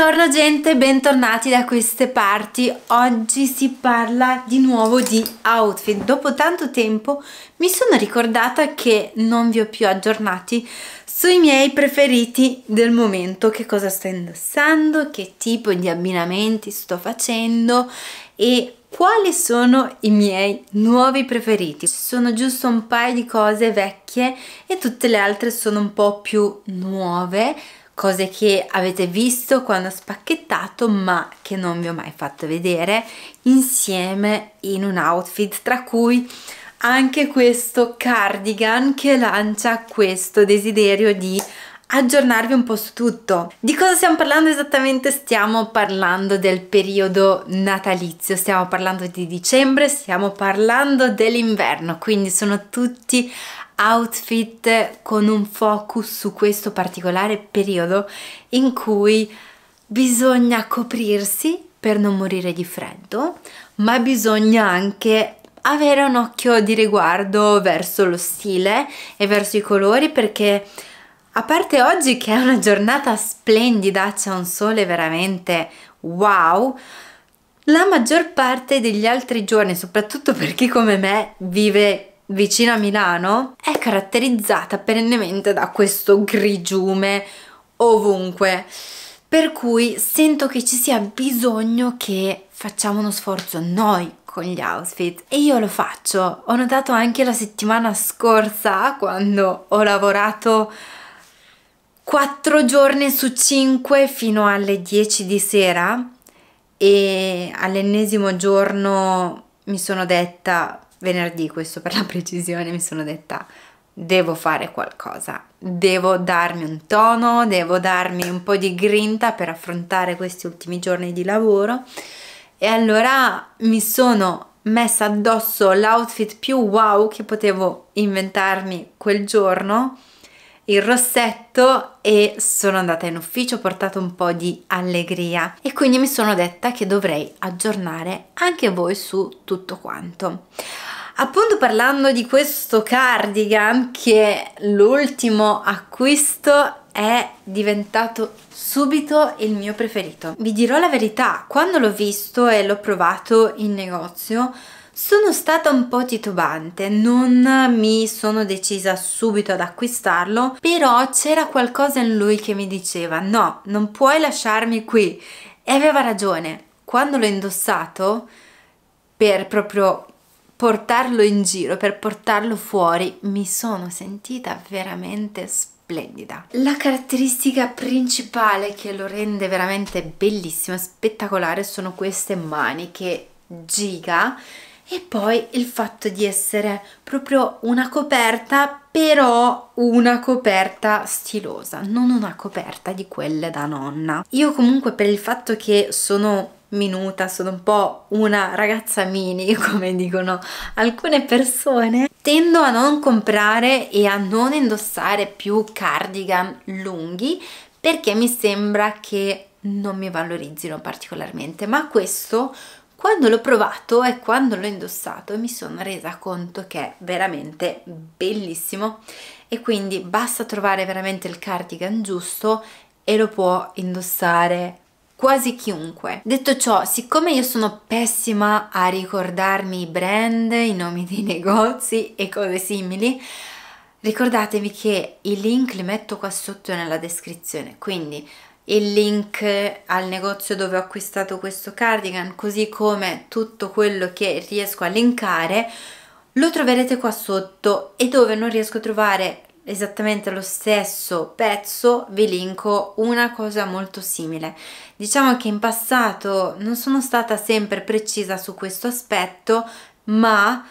Buongiorno gente, bentornati da queste parti. Oggi si parla di nuovo di outfit. Dopo tanto tempo mi sono ricordata che non vi ho più aggiornati sui miei preferiti del momento, che cosa sto indossando, che tipo di abbinamenti sto facendo e quali sono i miei nuovi preferiti. Ci sono giusto un paio di cose vecchie e tutte le altre sono un po' più nuove cose che avete visto quando ho spacchettato ma che non vi ho mai fatto vedere insieme in un outfit tra cui anche questo cardigan che lancia questo desiderio di aggiornarvi un po' su tutto. Di cosa stiamo parlando esattamente? Stiamo parlando del periodo natalizio, stiamo parlando di dicembre, stiamo parlando dell'inverno, quindi sono tutti outfit con un focus su questo particolare periodo in cui bisogna coprirsi per non morire di freddo, ma bisogna anche avere un occhio di riguardo verso lo stile e verso i colori perché a parte oggi che è una giornata splendida, c'è un sole veramente wow, la maggior parte degli altri giorni, soprattutto per chi come me vive vicino a Milano, è caratterizzata perennemente da questo grigiume ovunque. Per cui sento che ci sia bisogno che facciamo uno sforzo noi con gli outfit e io lo faccio. Ho notato anche la settimana scorsa quando ho lavorato 4 giorni su 5 fino alle 10 di sera e all'ennesimo giorno mi sono detta venerdì, questo per la precisione, mi sono detta devo fare qualcosa, devo darmi un tono, devo darmi un po' di grinta per affrontare questi ultimi giorni di lavoro e allora mi sono messa addosso l'outfit più wow che potevo inventarmi quel giorno, il rossetto e sono andata in ufficio, ho portato un po' di allegria e quindi mi sono detta che dovrei aggiornare anche voi su tutto quanto. Appunto parlando di questo cardigan che l'ultimo acquisto è diventato subito il mio preferito. Vi dirò la verità, quando l'ho visto e l'ho provato in negozio sono stata un po' titubante, non mi sono decisa subito ad acquistarlo, però c'era qualcosa in lui che mi diceva no, non puoi lasciarmi qui. E aveva ragione, quando l'ho indossato, per proprio portarlo in giro, per portarlo fuori, mi sono sentita veramente splendida. La caratteristica principale che lo rende veramente bellissimo e spettacolare sono queste maniche giga e poi il fatto di essere proprio una coperta però una coperta stilosa, non una coperta di quelle da nonna. Io comunque per il fatto che sono minuta, sono un po' una ragazza mini, come dicono alcune persone, tendo a non comprare e a non indossare più cardigan lunghi perché mi sembra che non mi valorizzino particolarmente, ma questo quando l'ho provato e quando l'ho indossato mi sono resa conto che è veramente bellissimo e quindi basta trovare veramente il cardigan giusto e lo può indossare quasi chiunque. Detto ciò, siccome io sono pessima a ricordarmi i brand, i nomi dei negozi e cose simili, ricordatevi che i link li metto qua sotto nella descrizione, quindi il link al negozio dove ho acquistato questo cardigan, così come tutto quello che riesco a linkare, lo troverete qua sotto e dove non riesco a trovare esattamente lo stesso pezzo vi linko una cosa molto simile diciamo che in passato non sono stata sempre precisa su questo aspetto ma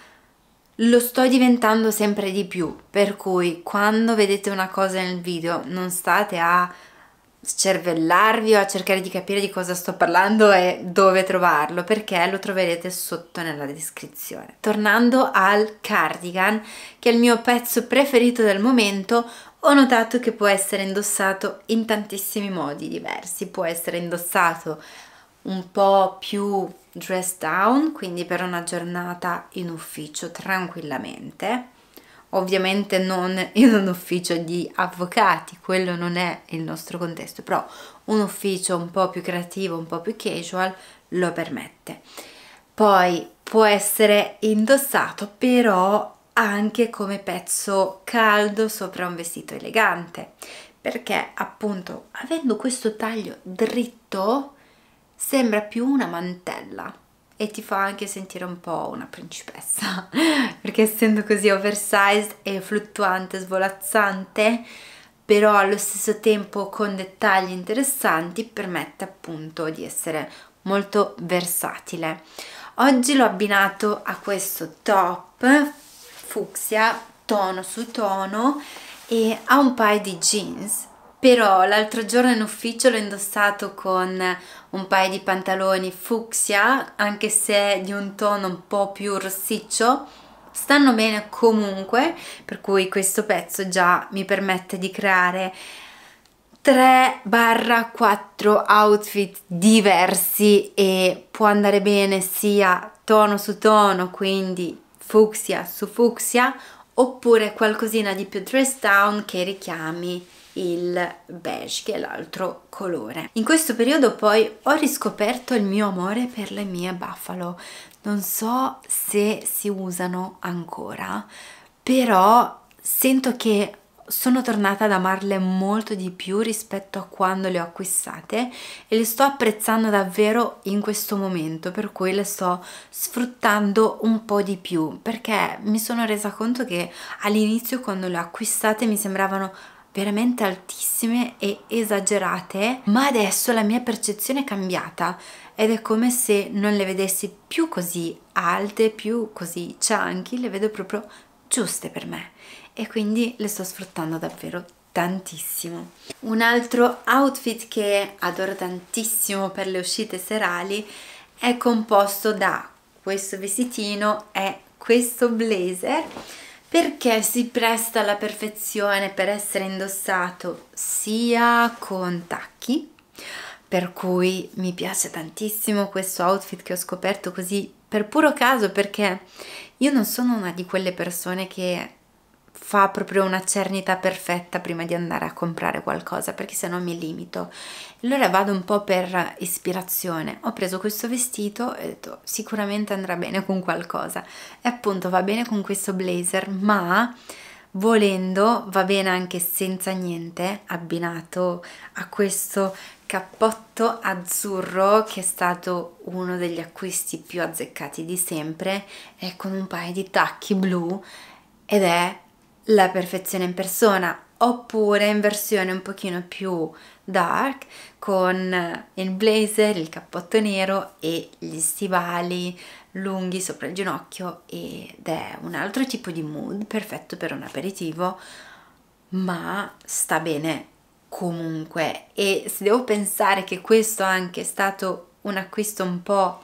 lo sto diventando sempre di più per cui quando vedete una cosa nel video non state a scervellarvi o a cercare di capire di cosa sto parlando e dove trovarlo perché lo troverete sotto nella descrizione. Tornando al cardigan, che è il mio pezzo preferito del momento, ho notato che può essere indossato in tantissimi modi diversi, può essere indossato un po' più dress down, quindi per una giornata in ufficio tranquillamente ovviamente non in un ufficio di avvocati, quello non è il nostro contesto, però un ufficio un po' più creativo, un po' più casual lo permette. Poi può essere indossato però anche come pezzo caldo sopra un vestito elegante, perché appunto avendo questo taglio dritto sembra più una mantella e ti fa anche sentire un po' una principessa perché essendo così oversized e fluttuante, svolazzante però allo stesso tempo con dettagli interessanti permette appunto di essere molto versatile oggi l'ho abbinato a questo top fucsia tono su tono e a un paio di jeans però l'altro giorno in ufficio l'ho indossato con un paio di pantaloni fucsia, anche se di un tono un po' più rossiccio, stanno bene comunque, per cui questo pezzo già mi permette di creare 3-4 outfit diversi e può andare bene sia tono su tono, quindi fucsia su fucsia, oppure qualcosina di più dress down che richiami il beige che è l'altro colore in questo periodo poi ho riscoperto il mio amore per le mie buffalo non so se si usano ancora però sento che sono tornata ad amarle molto di più rispetto a quando le ho acquistate e le sto apprezzando davvero in questo momento per cui le sto sfruttando un po' di più perché mi sono resa conto che all'inizio quando le ho acquistate mi sembravano veramente altissime e esagerate, ma adesso la mia percezione è cambiata ed è come se non le vedessi più così alte, più così chunky, le vedo proprio giuste per me e quindi le sto sfruttando davvero tantissimo. Un altro outfit che adoro tantissimo per le uscite serali è composto da questo vestitino e questo blazer perché si presta alla perfezione per essere indossato sia con tacchi, per cui mi piace tantissimo questo outfit che ho scoperto così per puro caso perché io non sono una di quelle persone che fa proprio una cernita perfetta prima di andare a comprare qualcosa perché se no mi limito allora vado un po' per ispirazione ho preso questo vestito e ho detto sicuramente andrà bene con qualcosa e appunto va bene con questo blazer ma volendo va bene anche senza niente abbinato a questo cappotto azzurro che è stato uno degli acquisti più azzeccati di sempre e con un paio di tacchi blu ed è la perfezione in persona oppure in versione un pochino più dark con il blazer, il cappotto nero e gli stivali lunghi sopra il ginocchio ed è un altro tipo di mood perfetto per un aperitivo ma sta bene comunque e se devo pensare che questo anche è stato un acquisto un po'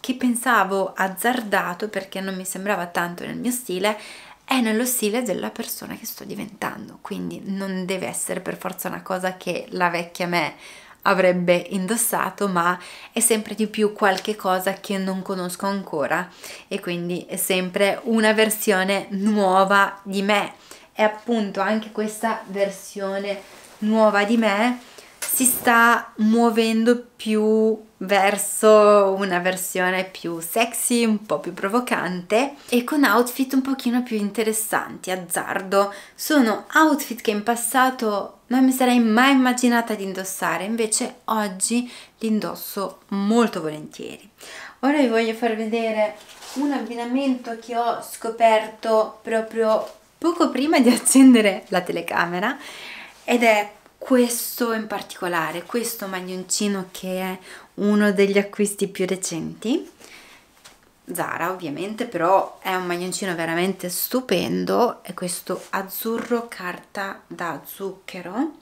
che pensavo azzardato perché non mi sembrava tanto nel mio stile è nello stile della persona che sto diventando, quindi non deve essere per forza una cosa che la vecchia me avrebbe indossato, ma è sempre di più qualche cosa che non conosco ancora e quindi è sempre una versione nuova di me. E appunto anche questa versione nuova di me si sta muovendo più verso una versione più sexy, un po' più provocante e con outfit un pochino più interessanti, azzardo. Sono outfit che in passato non mi sarei mai immaginata di indossare, invece oggi li indosso molto volentieri. Ora vi voglio far vedere un abbinamento che ho scoperto proprio poco prima di accendere la telecamera ed è questo in particolare, questo maglioncino che è uno degli acquisti più recenti Zara ovviamente però è un maglioncino veramente stupendo è questo azzurro carta da zucchero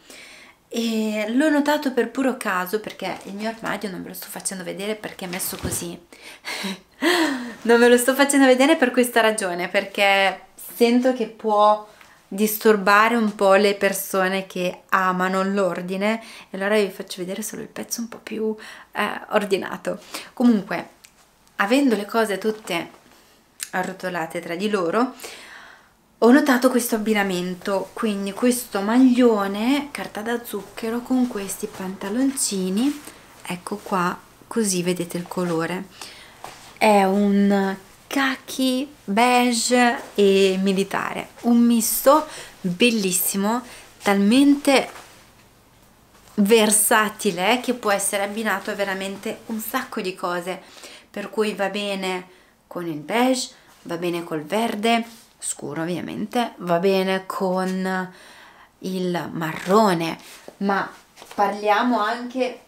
e l'ho notato per puro caso perché il mio armadio non ve lo sto facendo vedere perché è messo così non ve lo sto facendo vedere per questa ragione perché sento che può disturbare un po' le persone che amano l'ordine e allora vi faccio vedere solo il pezzo un po' più eh, ordinato comunque avendo le cose tutte arrotolate tra di loro ho notato questo abbinamento quindi questo maglione carta da zucchero con questi pantaloncini ecco qua così vedete il colore è un khaki, beige e militare. Un misto bellissimo, talmente versatile che può essere abbinato a veramente un sacco di cose. Per cui va bene con il beige, va bene col verde scuro ovviamente, va bene con il marrone, ma parliamo anche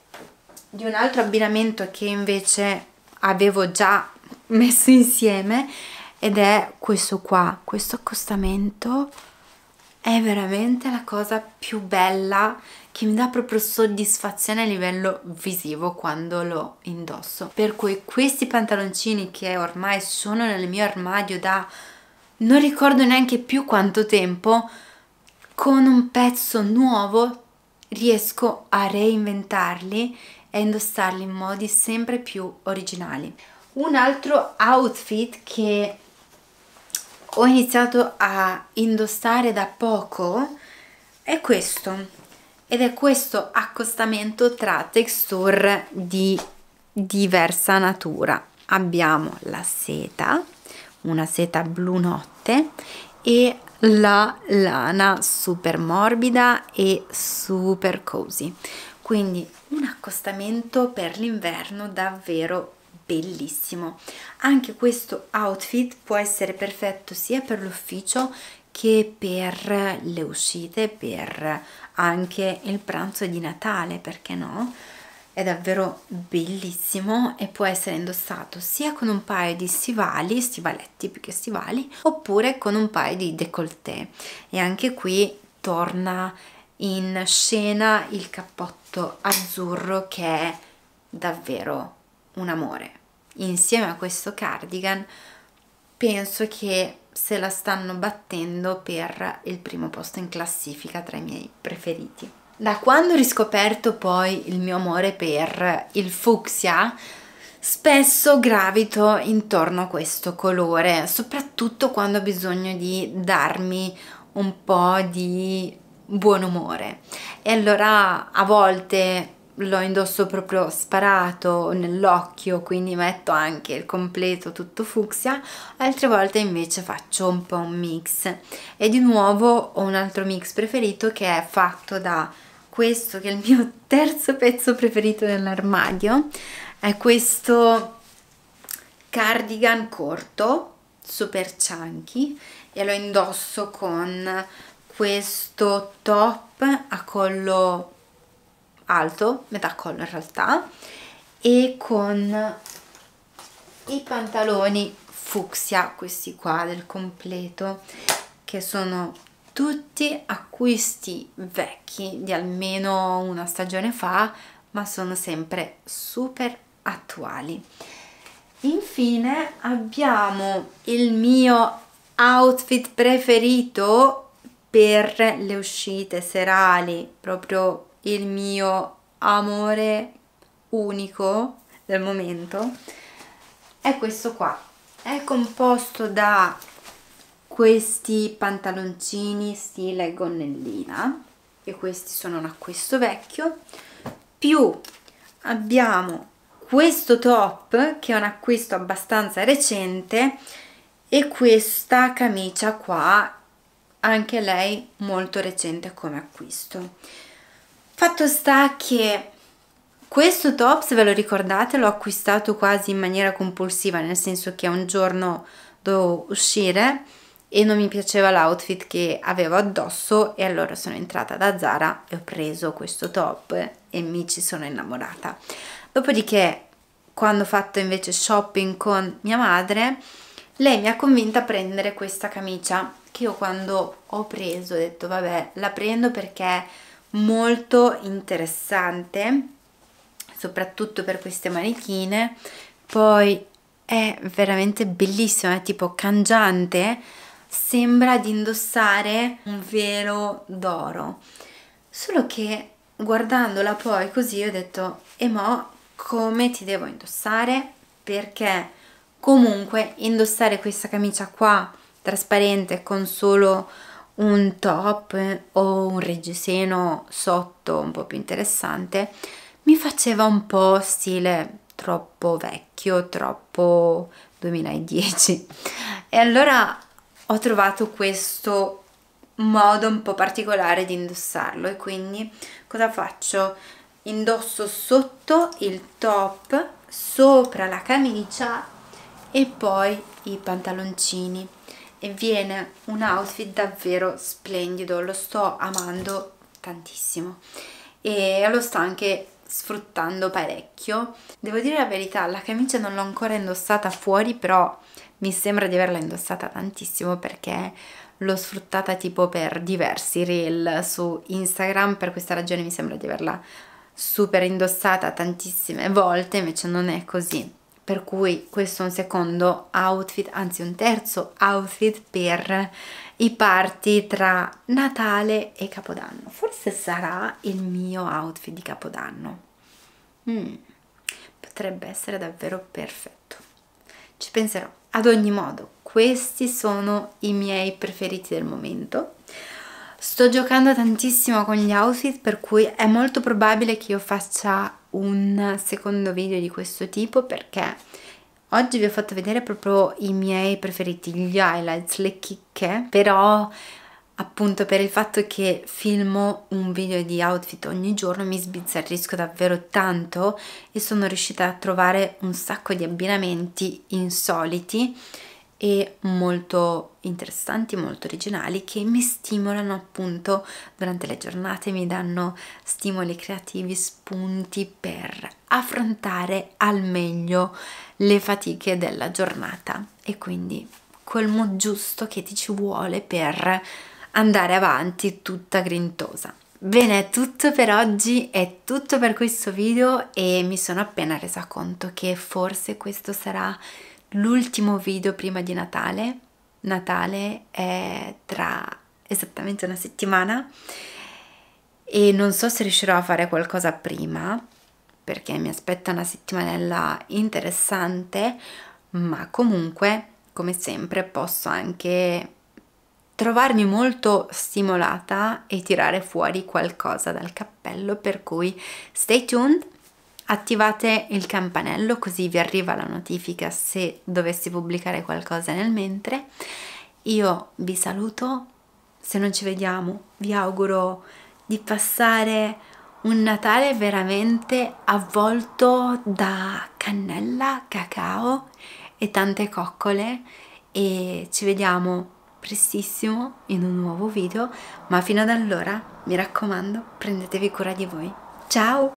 di un altro abbinamento che invece avevo già messo insieme ed è questo qua, questo accostamento è veramente la cosa più bella che mi dà proprio soddisfazione a livello visivo quando lo indosso. Per cui questi pantaloncini che ormai sono nel mio armadio da non ricordo neanche più quanto tempo, con un pezzo nuovo riesco a reinventarli e indossarli in modi sempre più originali un altro outfit che ho iniziato a indossare da poco è questo ed è questo accostamento tra texture di diversa natura abbiamo la seta una seta blu notte e la lana super morbida e super cozy quindi un accostamento per l'inverno davvero bellissimo anche questo outfit può essere perfetto sia per l'ufficio che per le uscite per anche il pranzo di natale perché no è davvero bellissimo e può essere indossato sia con un paio di stivali stivaletti più che stivali oppure con un paio di décolleté e anche qui torna in scena il cappotto azzurro che è davvero un amore insieme a questo cardigan penso che se la stanno battendo per il primo posto in classifica tra i miei preferiti. Da quando ho riscoperto poi il mio amore per il fucsia, spesso gravito intorno a questo colore, soprattutto quando ho bisogno di darmi un po' di buon umore. E allora a volte lo indosso proprio sparato nell'occhio quindi metto anche il completo tutto fucsia altre volte invece faccio un po' un mix e di nuovo ho un altro mix preferito che è fatto da questo che è il mio terzo pezzo preferito dell'armadio è questo cardigan corto super chunky e lo indosso con questo top a collo alto, metà collo in realtà, e con i pantaloni fucsia, questi qua del completo, che sono tutti acquisti vecchi di almeno una stagione fa, ma sono sempre super attuali. Infine abbiamo il mio outfit preferito per le uscite serali, proprio il mio amore unico del momento è questo qua è composto da questi pantaloncini stile gonnellina e questi sono un acquisto vecchio più abbiamo questo top che è un acquisto abbastanza recente e questa camicia qua anche lei molto recente come acquisto Fatto sta che questo tops, ve lo ricordate, l'ho acquistato quasi in maniera compulsiva, nel senso che un giorno dovevo uscire e non mi piaceva l'outfit che avevo addosso e allora sono entrata da Zara e ho preso questo top e mi ci sono innamorata. Dopodiché, quando ho fatto invece shopping con mia madre, lei mi ha convinta a prendere questa camicia che io quando ho preso ho detto vabbè la prendo perché molto interessante soprattutto per queste manichine poi è veramente bellissima è tipo cangiante sembra di indossare un velo d'oro solo che guardandola poi così ho detto e eh, mo come ti devo indossare perché comunque indossare questa camicia qua trasparente con solo un top o un reggiseno sotto un po' più interessante mi faceva un po' stile troppo vecchio, troppo 2010 e allora ho trovato questo modo un po' particolare di indossarlo e quindi cosa faccio? Indosso sotto il top, sopra la camicia e poi i pantaloncini e viene un outfit davvero splendido lo sto amando tantissimo e lo sto anche sfruttando parecchio devo dire la verità la camicia non l'ho ancora indossata fuori però mi sembra di averla indossata tantissimo perché l'ho sfruttata tipo per diversi reel su Instagram per questa ragione mi sembra di averla super indossata tantissime volte invece non è così per cui questo è un secondo outfit, anzi un terzo outfit per i parti tra Natale e Capodanno. Forse sarà il mio outfit di Capodanno. Mm, potrebbe essere davvero perfetto. Ci penserò. Ad ogni modo, questi sono i miei preferiti del momento. Sto giocando tantissimo con gli outfit, per cui è molto probabile che io faccia un secondo video di questo tipo perché oggi vi ho fatto vedere proprio i miei preferiti, gli highlights, le chicche, però appunto per il fatto che filmo un video di outfit ogni giorno mi sbizzarrisco davvero tanto e sono riuscita a trovare un sacco di abbinamenti insoliti e molto interessanti, molto originali che mi stimolano appunto durante le giornate, mi danno stimoli creativi, spunti per affrontare al meglio le fatiche della giornata e quindi quel mood giusto che ti ci vuole per andare avanti tutta grintosa. Bene, è tutto per oggi, è tutto per questo video e mi sono appena resa conto che forse questo sarà l'ultimo video prima di Natale. Natale è tra esattamente una settimana e non so se riuscirò a fare qualcosa prima perché mi aspetta una settimanella interessante, ma comunque, come sempre, posso anche trovarmi molto stimolata e tirare fuori qualcosa dal cappello, per cui stay tuned Attivate il campanello così vi arriva la notifica se dovessi pubblicare qualcosa nel mentre. Io vi saluto, se non ci vediamo vi auguro di passare un Natale veramente avvolto da cannella, cacao e tante coccole e ci vediamo prestissimo in un nuovo video, ma fino ad allora mi raccomando prendetevi cura di voi. Ciao!